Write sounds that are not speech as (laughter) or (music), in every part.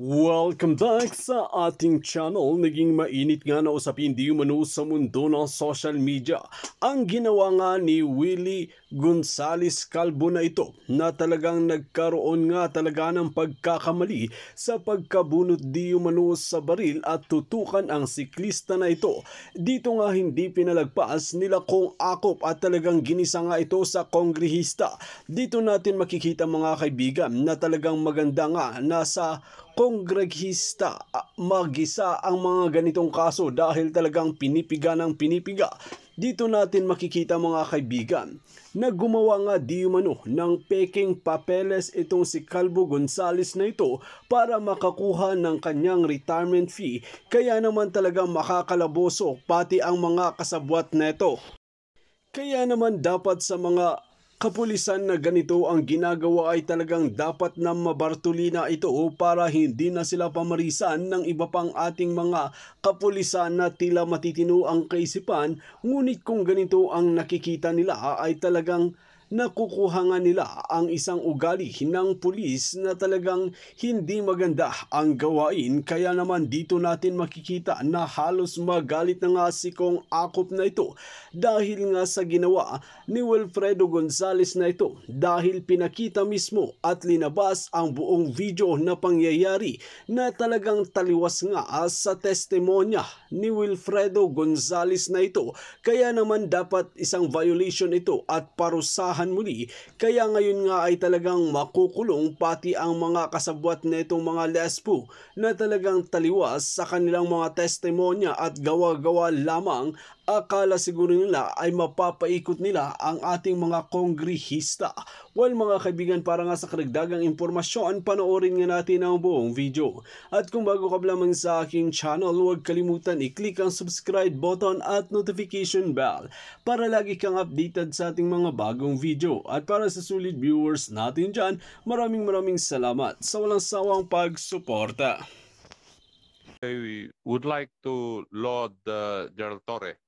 Welcome back sa ating channel. Naging mainit nga na usapin di umano sa mundo ng social media. Ang ginawa nga ni Willie Gonzales Calvo na ito na talagang nagkaroon nga talaga ng pagkakamali sa pagkabunot di umano sa baril at tutukan ang siklista na ito. Dito nga hindi pinalagpas nila kung akop at talagang ginisa nga ito sa kongrehista. Dito natin makikita mga kaibigan na talagang maganda nga nasa kongreghista ah, magisa ang mga ganitong kaso dahil talagang pinipiga ng pinipiga. Dito natin makikita mga kaibigan na gumawa nga di umano ng peking papeles itong si Calvo Gonzales na ito para makakuha ng kanyang retirement fee kaya naman talagang makakalaboso pati ang mga kasabwat neto. Kaya naman dapat sa mga kapulisan na ganito ang ginagawa ay talagang dapat na mabartulina ito para hindi na sila pamarisan ng iba pang ating mga kapulisan na tila matitino ang kaisipan ngunit kung ganito ang nakikita nila ay talagang nakukuha nila ang isang ugali ng pulis na talagang hindi maganda ang gawain kaya naman dito natin makikita na halos magalit na nga si Kong Akop na ito dahil nga sa ginawa ni Wilfredo Gonzales na ito dahil pinakita mismo at linabas ang buong video na pangyayari na talagang taliwas nga sa testimonya ni Wilfredo Gonzales na ito kaya naman dapat isang violation ito at parusahan kasambahan muli kaya ngayon nga ay talagang makukulong pati ang mga kasabwat netong mga lespo na talagang taliwas sa kanilang mga testimonya at gawa-gawa lamang Akala siguro nila ay mapapaikot nila ang ating mga kongrehista. Well mga kaibigan para nga sa karagdagang impormasyon panoorin nga natin ang buong video. At kung bago ka lamang sa aking channel huwag kalimutan i-click ang subscribe button at notification bell para lagi kang updated sa ating mga bagong video. At para sa sulit viewers natin dyan maraming maraming salamat sa walang sawang pagsuporta. I would like to laud uh, Gerald Torre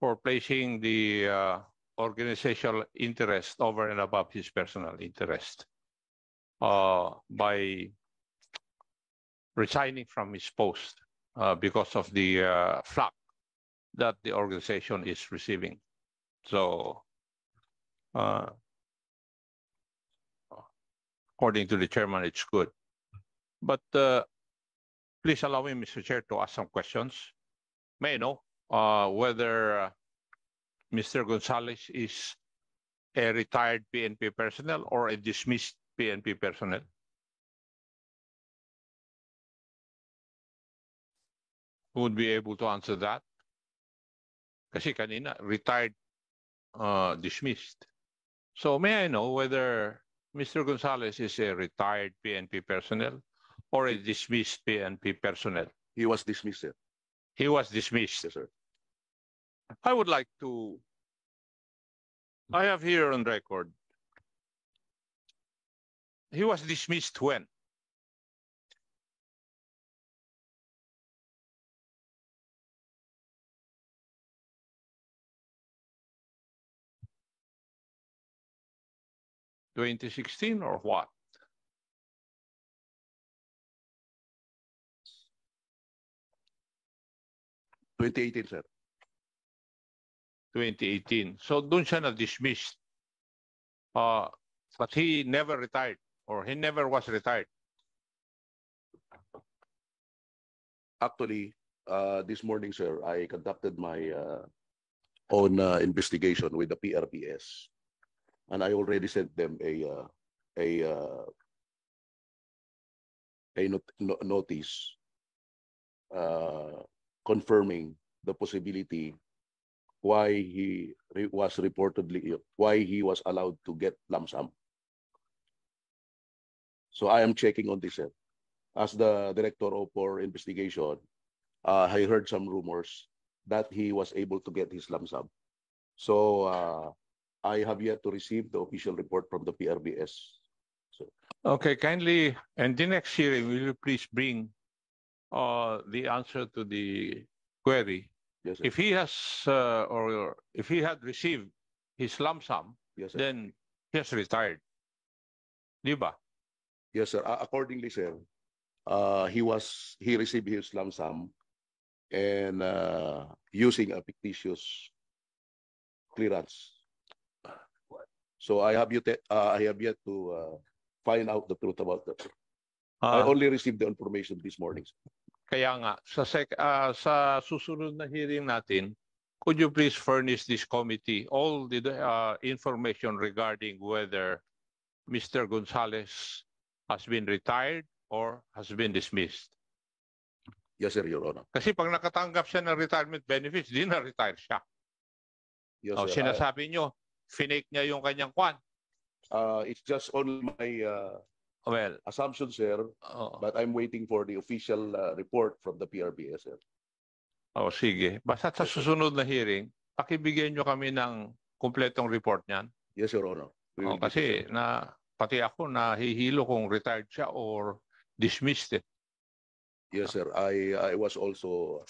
for placing the uh, organizational interest over and above his personal interest uh, by resigning from his post uh, because of the uh, flack that the organization is receiving. So, uh, according to the chairman, it's good. But uh, please allow me, Mr. Chair, to ask some questions. May I know uh, whether uh, Mr. Gonzalez is a retired PNP personnel or a dismissed PNP personnel? Who would be able to answer that? Kasi kanina, retired, uh, dismissed. So may I know whether Mr. Gonzalez is a retired PNP personnel or a dismissed PNP personnel? He was dismissed, sir. He was dismissed. Yes, sir. I would like to, I have here on record, he was dismissed when? Twenty sixteen or what? Twenty eighteen, sir. 2018. So doon siya na-dismissed. Uh, but he never retired or he never was retired. Actually, uh, this morning, sir, I conducted my uh, own uh, investigation with the PRPS. And I already sent them a uh, a uh, a not, no, notice uh, confirming the possibility why he was reportedly ill, why he was allowed to get lump sum. So I am checking on this. Sir. As the director our investigation, uh, I heard some rumors that he was able to get his lump sum. So uh, I have yet to receive the official report from the PRBS. So. Okay, kindly, and the next hearing, will you please bring uh, the answer to the query Yes, sir. if he has uh, or if he had received his lump sum, yes, sir. then he has retired. Di ba? Yes, sir. Uh, accordingly, sir, uh, he was he received his lump sum and uh, using a fictitious clearance. So I have you uh, I have yet to uh, find out the truth about that. Sir. Uh, I ah. only received the information this morning. Sir. Kaya nga, sa, sec, uh, sa susunod na hearing natin, could you please furnish this committee all the uh, information regarding whether Mr. Gonzalez has been retired or has been dismissed? Yes, sir, Your Honor. Kasi pag nakatanggap siya ng retirement benefits, di na-retire siya. Yes, oh, sir. Sinasabi I... nyo, finake niya yung kanyang kwan. Uh, it's just only my uh, Oh, well, assumption, sir, oh. but I'm waiting for the official uh, report from the PRBA, sir. Oh, sige. Basta sa susunod na hearing, pakibigyan nyo kami ng kumpletong report niyan. Yes, Your Honor. Oh, kasi na pati ako nahihilo kung retired siya or dismissed it. Eh. Yes, sir. I I was also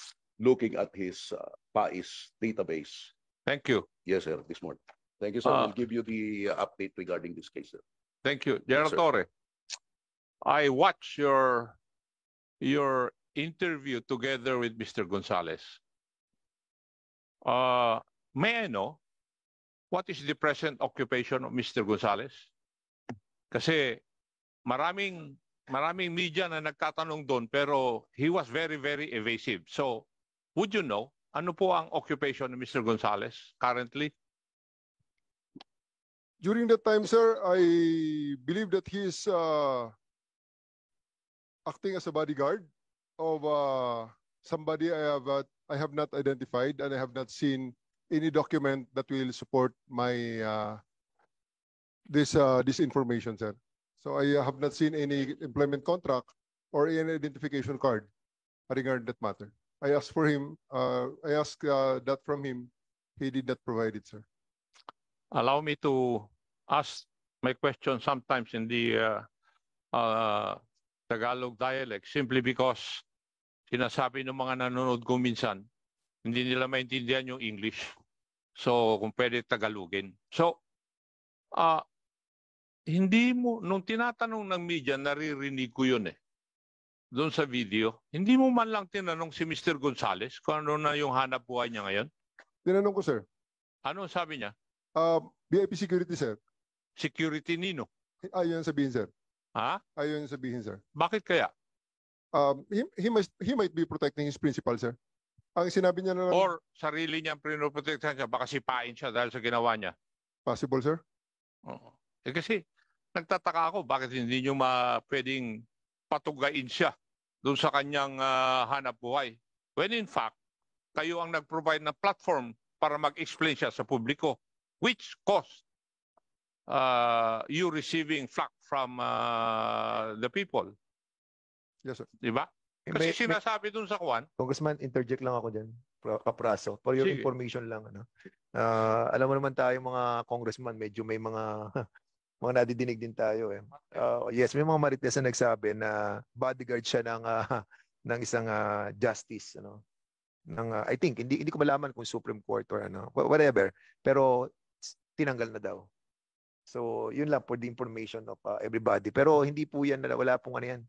looking at his uh, PAIS database. Thank you. Yes, sir. This morning. Thank you, sir. Uh, we'll give you the uh, update regarding this case, sir. Thank you. Gerald yes, Torre. I watched your your interview together with Mr. Gonzalez. Uh, may I know what is the present occupation of Mr. Gonzalez? Kasi maraming maraming media na nagtatanong doon pero he was very very evasive. So, would you know ano po ang occupation ni Mr. Gonzalez currently? During that time, sir, I believe that he is uh, acting as a bodyguard of uh, somebody I have uh, I have not identified and I have not seen any document that will support my uh, this uh, this information, sir. So I have not seen any employment contract or any identification card regarding that matter. I asked for him. Uh, I asked uh, that from him. He did not provide it, sir. Allow me to ask my question sometimes in the Tagalog dialect simply because sinasabi ng mga nanonood ko minsan, hindi nila maintindihan yung English. So, kung pwede Tagalogin. So, uh, hindi mo, nung tinatanong ng media, naririnig ko yun eh. Doon sa video, hindi mo man lang tinanong si Mr. Gonzales kung ano na yung hanap buhay niya ngayon? Tinanong ko, sir. Ano sabi niya? Uh, ah, VIP security, sir. Security nino? Ayun ah, sabihin, sir. Ha? Ayun sabihin, sir. Bakit kaya? Um, he, he, must, he might be protecting his principal, sir. Ang sinabi niya na lang, Or sarili niya ang pinoprotektahan siya, baka sipain siya dahil sa ginawa niya. possible, sir. Oo. Eh kasi, nagtataka ako bakit hindi niyo ma pwedeng patugain siya doon sa kanyang ah, hanap buhay. When in fact, kayo ang nag-provide ng platform para mag-explain siya sa publiko. Which caused uh, you receiving flak from uh, the people. Yes, sir. Di ba? Eh, Kasi may, sinasabi dun sa Kwan. Congressman, interject lang ako dyan. Kapraso. For your Sige. information lang. Ano? Uh, alam mo naman tayo mga congressman, medyo may mga (laughs) mga nadidinig din tayo. Eh. Uh, yes, may mga marites na nagsabi na bodyguard siya ng, uh, ng isang uh, justice. Ano? Ng, uh, I think, hindi, hindi ko malaman kung Supreme Court or ano, whatever. Pero tinanggal na daw. So, yun lang for the information of uh, everybody. Pero hindi po yan, wala pong ano yan.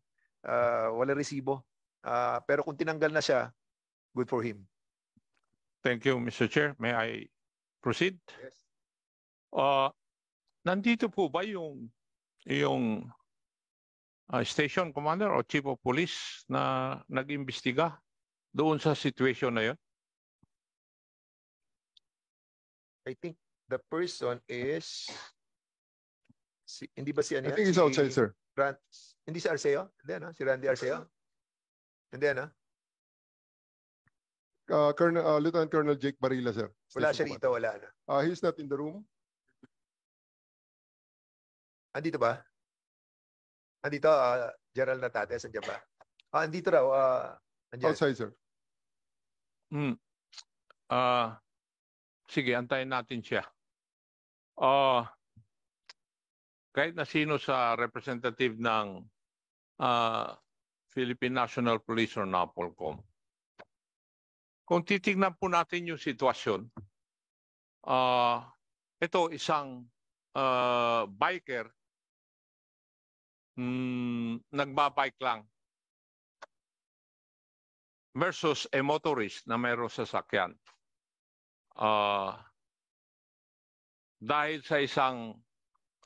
Uh, ah, wala resibo. Uh, pero kung tinanggal na siya, good for him. Thank you, Mr. Chair. May I proceed? Yes. Uh, nandito po ba yung yung uh, station commander or chief of police na nag-imbestiga doon sa situation na yun? I think the person is Si, hindi ba si ano I think he's si outside, sir. Rand, hindi si Arceo? Hindi, no? Si Randy Arceo? Hindi, no? Uh, Colonel, uh, Lieutenant Colonel Jake Barila, sir. Wala siya rito, wala na. Ano? Uh, he's not in the room. Andito ba? Andito, uh, Gerald Natates, andyan ba? Ah, andito raw. Uh, andyan. Outside, sir. Hmm. Uh, sige, antayin natin siya. Ah, uh, kahit na sino sa representative ng uh, Philippine National Police or NAPOLCOM. Kung titignan po natin yung sitwasyon, uh, ito isang uh, biker mm, nagbabike lang versus a motorist na mayroong sasakyan. Uh, dahil sa isang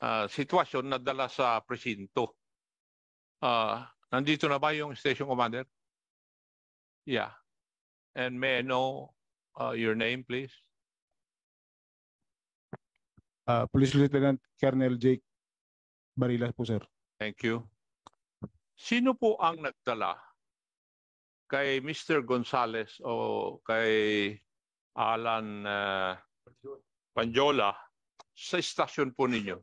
uh, sitwasyon na dala sa presinto. Uh, nandito na ba yung station commander? Yeah. And may I know uh, your name, please? Uh, Police Lieutenant Colonel Jake Barilas po, sir. Thank you. Sino po ang nagdala kay Mr. Gonzales o kay Alan uh, Panjola sa istasyon po ninyo?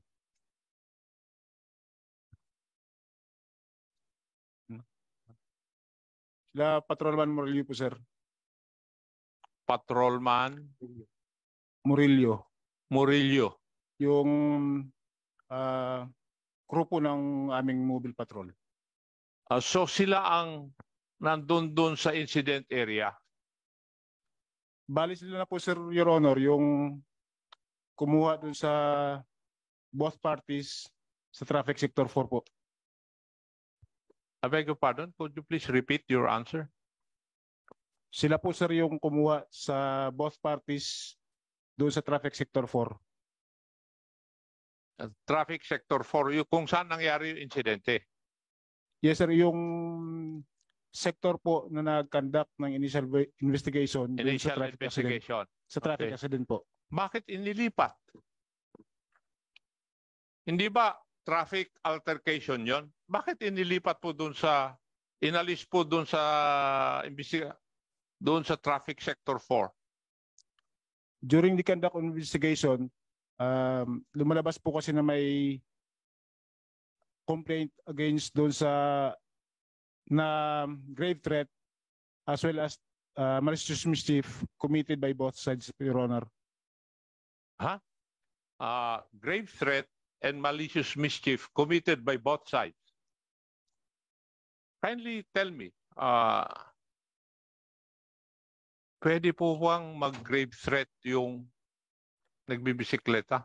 Sila Patrolman Murillo po, sir. Patrolman Murillo. Murillo. Yung ah, grupo ng aming mobile patrol. Ah, so sila ang nandun doon sa incident area. Bali sila na po, sir, Your Honor, yung kumuha doon sa both parties sa traffic sector 4 po. I beg your pardon, could you please repeat your answer? Sila po sir yung kumuha sa both parties doon sa traffic sector 4. Uh, traffic sector 4, yung kung saan nangyari yung insidente. Yes sir, yung sector po na nag-conduct ng initial investigation initial sa investigation accident, sa traffic okay. accident po. Bakit inilipat? Hindi ba traffic altercation yon. Bakit inilipat po doon sa, inalis po doon sa, doon sa traffic sector 4? During the conduct investigation, um, lumalabas po kasi na may complaint against doon sa na grave threat as well as uh, malicious mischief committed by both sides, Your Honor. Ha? Huh? Ah, uh, grave threat and malicious mischief committed by both sides. Kindly tell me, uh, pwede po bang mag-grave threat yung nagbibisikleta?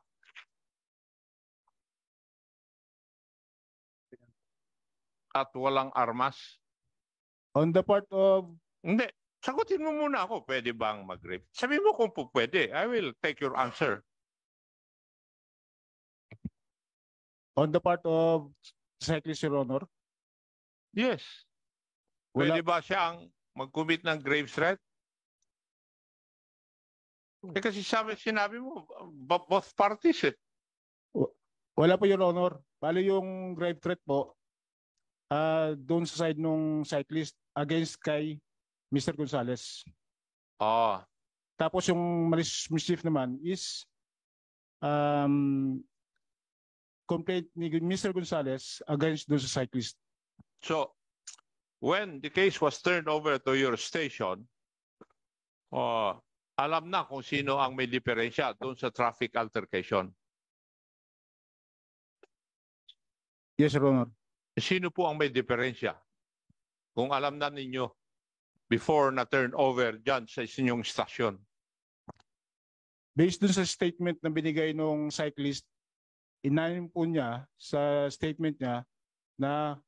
At walang armas? On the part of... Hindi. Sagutin mo muna ako, pwede bang mag-rape? Sabi mo kung po pwede. I will take your answer. On the part of cyclist, Your Honor? Yes. Wala. Pwede ba siyang mag-commit ng grave threat? Hmm. Eh, kasi sabi, sinabi mo, both parties eh. Wala po, Your Honor. Bali yung grave threat po, uh, doon sa side nung cyclist against kay Mr. Gonzales. Ah. Tapos yung malicious mischief naman is um, complaint ni Mr. Gonzales against doon sa cyclist. So, when the case was turned over to your station, uh, alam na kung sino ang may diferensya doon sa traffic altercation. Yes, Your Honor. Sino po ang may diferensya? Kung alam na ninyo before na turn over dyan sa inyong station. Based dun sa statement na binigay nung cyclist, inalim po niya sa statement niya na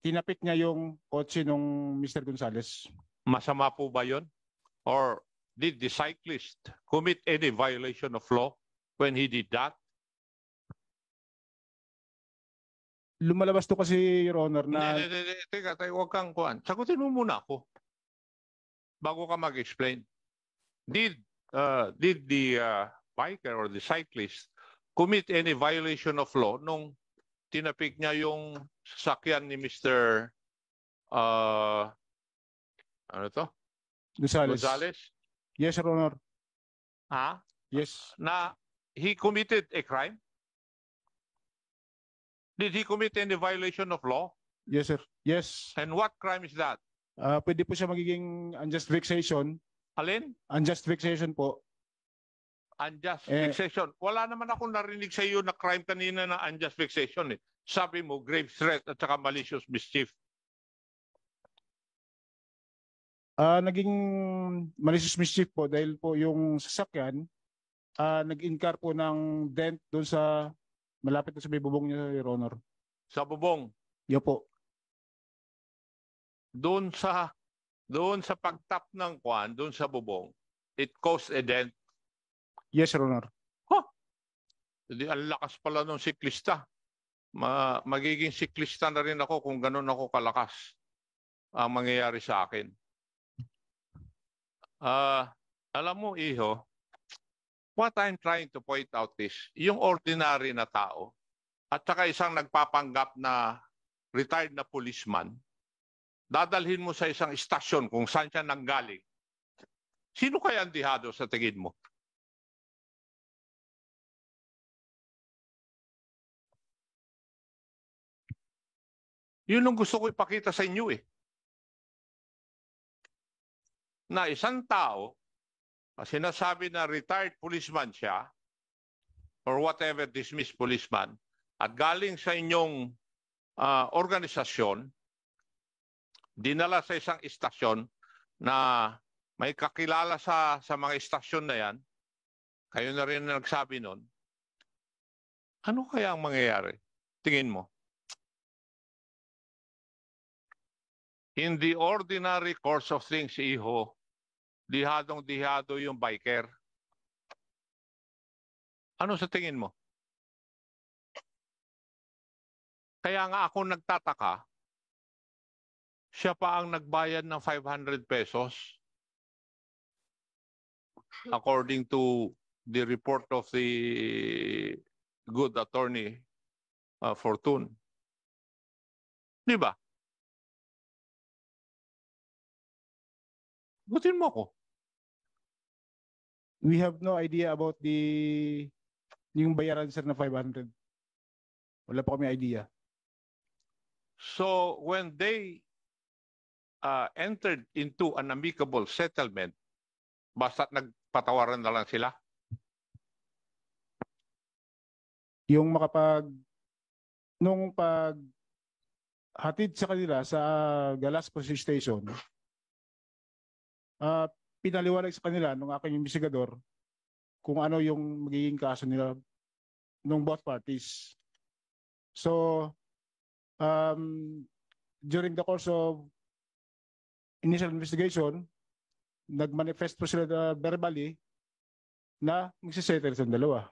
tinapik niya yung kotse nung Mr. Gonzales. Masama po ba yun? Or did the cyclist commit any violation of law when he did that? Lumalabas to kasi, Your Honor, na... Hindi, Teka, tayo, huwag kang kuhan. Sagutin mo muna ako bago ka mag-explain. Did, uh, did the uh, biker or the cyclist commit any violation of law nung tinapik niya yung sasakyan ni Mr. Uh, ano to? Gonzales. Gonzales? Yes, Your Honor. Ha? Yes. Na he committed a crime? Did he commit any violation of law? Yes, sir. Yes. And what crime is that? Uh, pwede po siya magiging unjust vexation. Alin? Unjust vexation po unjust eh, vexation. Wala naman akong narinig sa iyo na crime kanina na unjust vexation eh. Sabi mo, grave threat at saka malicious mischief. Uh, naging malicious mischief po dahil po yung sasakyan uh, nag-incar po ng dent doon sa malapit na sa bubong niya, Your Honor. Sa bubong? Yo po. Doon sa doon sa pagtap ng kwan, doon sa bubong, it caused a dent Yes, Your Honor. Huh? Hindi, ang lakas pala nung siklista. Ma magiging siklista na rin ako kung ganun ako kalakas ang ah, mangyayari sa akin. Uh, alam mo, iho, what I'm trying to point out is, yung ordinary na tao at saka isang nagpapanggap na retired na policeman, dadalhin mo sa isang istasyon kung saan siya nanggaling. Sino kaya ang dihado sa tingin mo? Yun ang gusto ko ipakita sa inyo eh. Na isang tao na sinasabi na retired policeman siya or whatever dismissed policeman at galing sa inyong uh, organisasyon, dinala sa isang istasyon na may kakilala sa, sa mga istasyon na yan, kayo na rin na nagsabi noon, ano kaya ang mangyayari? Tingin mo? in the ordinary course of things, iho, dihadong-dihado yung biker. Ano sa tingin mo? Kaya nga ako nagtataka, siya pa ang nagbayad ng 500 pesos according to the report of the good attorney uh, Fortune. Di ba? Butin mo ako. We have no idea about the yung bayaran sir na 500. Wala pa kami idea. So when they uh, entered into an amicable settlement, basta nagpatawaran na lang sila? Yung makapag nung pag hatid sa kanila sa uh, Galasco Station, uh, pinaliwanag sa kanila nung aking investigador kung ano yung magiging kaso nila nung both parties. So, um, during the course of initial investigation, nagmanifest po sila ah, verbally na magsisettle sa dalawa.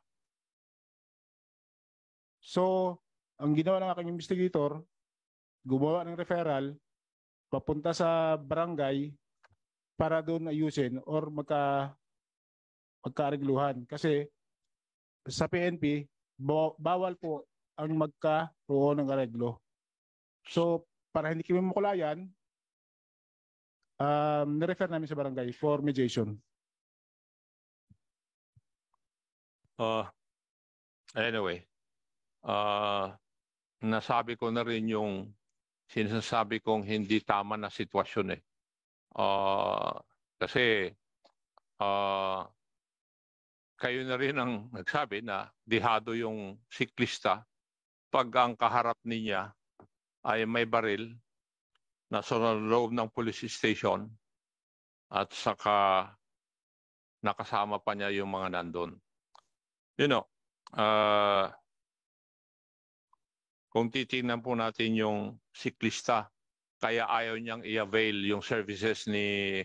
So, ang ginawa ng aking investigator, gumawa ng referral papunta sa barangay para doon ayusin or magka magkaregluhan kasi sa PNP bawal po ang magkaroon ng areglo. So para hindi kami makulayan, um, nirefer namin sa barangay for mediation. Uh, anyway, uh, nasabi ko na rin yung sinasabi kong hindi tama na sitwasyon eh. Uh, kasi uh, kayo na rin ang nagsabi na dihado yung siklista pag ang kaharap niya ay may baril na sa loob ng police station at saka nakasama pa niya yung mga nandun. You know, uh, kung titingnan po natin yung siklista kaya ayaw niyang i-avail yung services ni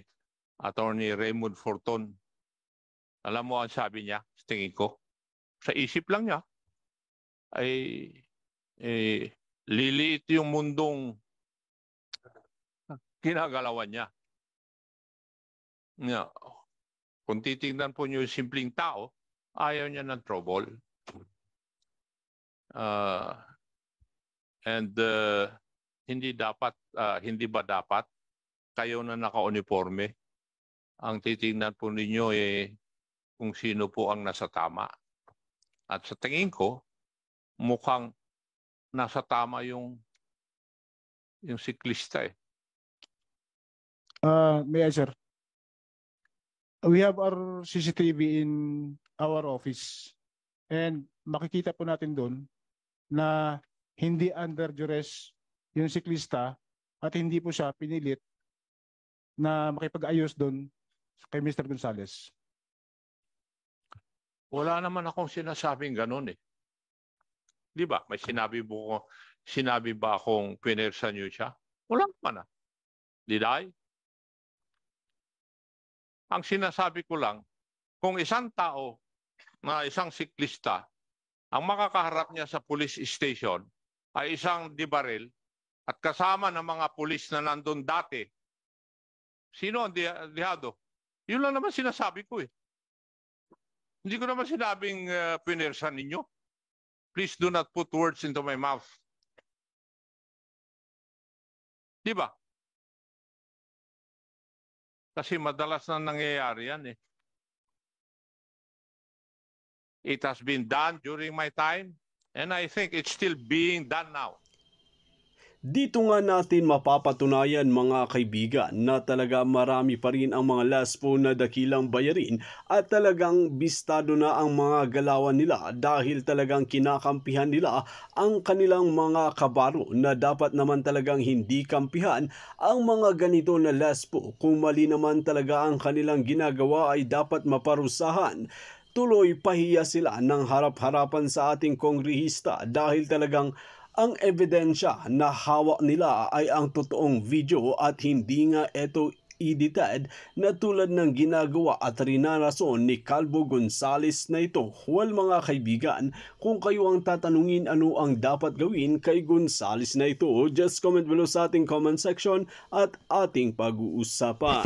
Attorney Raymond Forton. Alam mo ang sabi niya, tingin ko, sa isip lang niya, ay eh, liliit yung mundong kinagalawan niya. Yeah. Kung titingnan po niyo yung simpleng tao, ayaw niya ng trouble. Uh, and uh, hindi dapat uh, hindi ba dapat kayo na naka-uniforme ang titingnan po ninyo eh kung sino po ang nasa tama. At sa tingin ko, mukhang nasa tama yung yung siklista eh. Uh, may sir? We have our CCTV in our office and makikita po natin doon na hindi under duress yung siklista at hindi po siya pinilit na makipag-ayos doon kay Mr. Gonzales. Wala naman akong sinasabing ganun eh. Di ba? May sinabi mo ko, sinabi ba akong pinersa niyo siya? Wala naman ah. Did I? Ang sinasabi ko lang, kung isang tao na isang siklista, ang makakaharap niya sa police station ay isang dibaril at kasama ng mga pulis na nandun dati, sino ang dihado? Yun lang naman sinasabi ko eh. Hindi ko naman sinabing uh, ah, pinersa ninyo. Please do not put words into my mouth. Di ba? Kasi madalas na nangyayari yan eh. It has been done during my time and I think it's still being done now. Dito nga natin mapapatunayan mga kaibigan na talaga marami pa rin ang mga laspo na dakilang bayarin at talagang bistado na ang mga galawan nila dahil talagang kinakampihan nila ang kanilang mga kabaro na dapat naman talagang hindi kampihan ang mga ganito na laspo kung mali naman talaga ang kanilang ginagawa ay dapat maparusahan tuloy pahiya sila ng harap-harapan sa ating kongrehista dahil talagang ang ebidensya na hawak nila ay ang totoong video at hindi nga ito edited na tulad ng ginagawa at rinarason ni Calvo Gonzales na ito. Well mga kaibigan, kung kayo ang tatanungin ano ang dapat gawin kay Gonzales na ito, just comment below sa ating comment section at ating pag-uusapan.